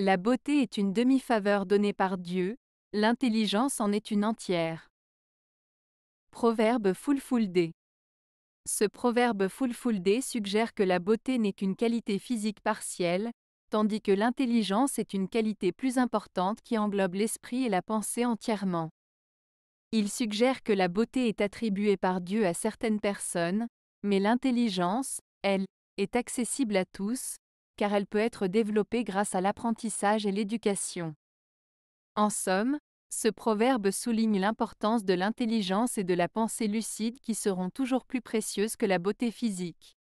La beauté est une demi-faveur donnée par Dieu, l'intelligence en est une entière. Proverbe Foulfouldé Ce proverbe Foulfouldé suggère que la beauté n'est qu'une qualité physique partielle, tandis que l'intelligence est une qualité plus importante qui englobe l'esprit et la pensée entièrement. Il suggère que la beauté est attribuée par Dieu à certaines personnes, mais l'intelligence, elle, est accessible à tous, car elle peut être développée grâce à l'apprentissage et l'éducation. En somme, ce proverbe souligne l'importance de l'intelligence et de la pensée lucide qui seront toujours plus précieuses que la beauté physique.